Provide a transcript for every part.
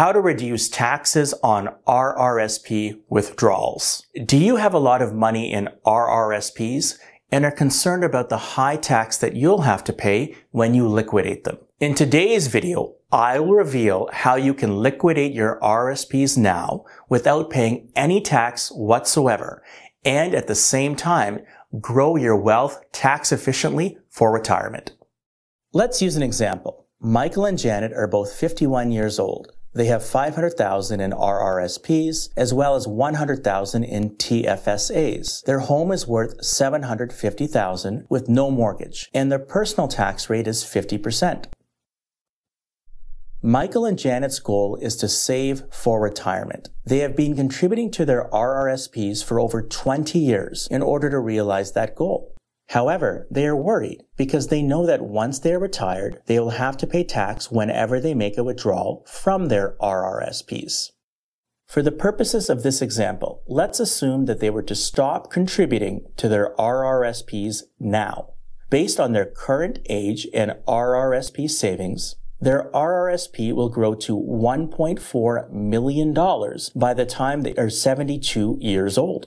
how to reduce taxes on RRSP withdrawals. Do you have a lot of money in RRSPs and are concerned about the high tax that you'll have to pay when you liquidate them? In today's video, I'll reveal how you can liquidate your RSPs now without paying any tax whatsoever and at the same time grow your wealth tax efficiently for retirement. Let's use an example. Michael and Janet are both 51 years old. They have 500,000 in RRSPs as well as 100,000 in TFSAs. Their home is worth 750,000 with no mortgage and their personal tax rate is 50%. Michael and Janet's goal is to save for retirement. They have been contributing to their RRSPs for over 20 years in order to realize that goal. However, they are worried because they know that once they are retired, they will have to pay tax whenever they make a withdrawal from their RRSPs. For the purposes of this example, let's assume that they were to stop contributing to their RRSPs now. Based on their current age and RRSP savings, their RRSP will grow to $1.4 million by the time they are 72 years old.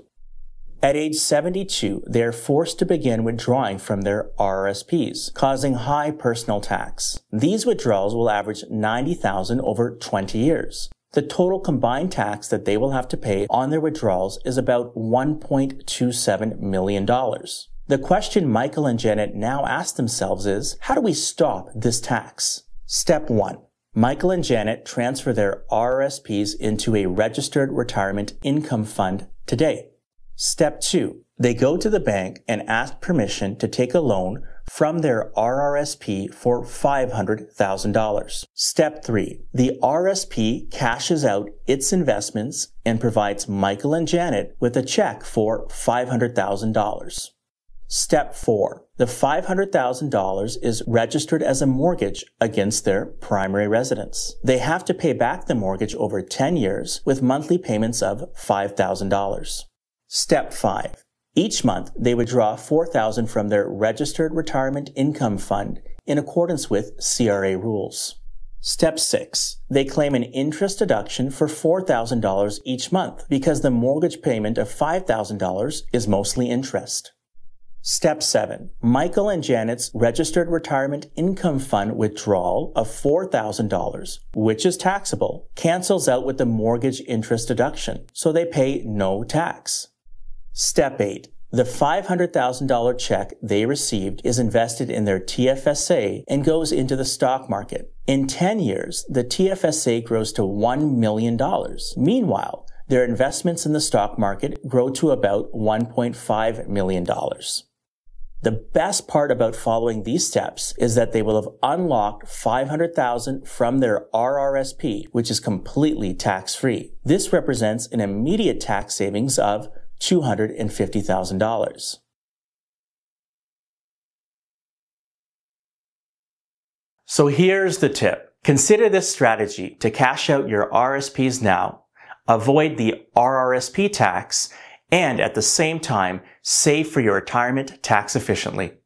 At age 72, they are forced to begin withdrawing from their RRSPs, causing high personal tax. These withdrawals will average 90,000 over 20 years. The total combined tax that they will have to pay on their withdrawals is about $1.27 million. The question Michael and Janet now ask themselves is, how do we stop this tax? Step 1. Michael and Janet transfer their RRSPs into a registered retirement income fund today. Step two, they go to the bank and ask permission to take a loan from their RRSP for $500,000. Step three, the RSP cashes out its investments and provides Michael and Janet with a check for $500,000. Step four, the $500,000 is registered as a mortgage against their primary residence. They have to pay back the mortgage over 10 years with monthly payments of $5,000. Step 5. Each month, they would draw 4000 dollars from their registered retirement income fund in accordance with CRA rules. Step 6. They claim an interest deduction for $4,000 each month because the mortgage payment of $5,000 is mostly interest. Step 7. Michael and Janet's registered retirement income fund withdrawal of $4,000, which is taxable, cancels out with the mortgage interest deduction, so they pay no tax. Step 8. The $500,000 check they received is invested in their TFSA and goes into the stock market. In 10 years, the TFSA grows to $1 million. Meanwhile, their investments in the stock market grow to about $1.5 million. The best part about following these steps is that they will have unlocked 500,000 from their RRSP, which is completely tax-free. This represents an immediate tax savings of $250,000. So here's the tip. Consider this strategy to cash out your RSPs now, avoid the RRSP tax, and at the same time, save for your retirement tax efficiently.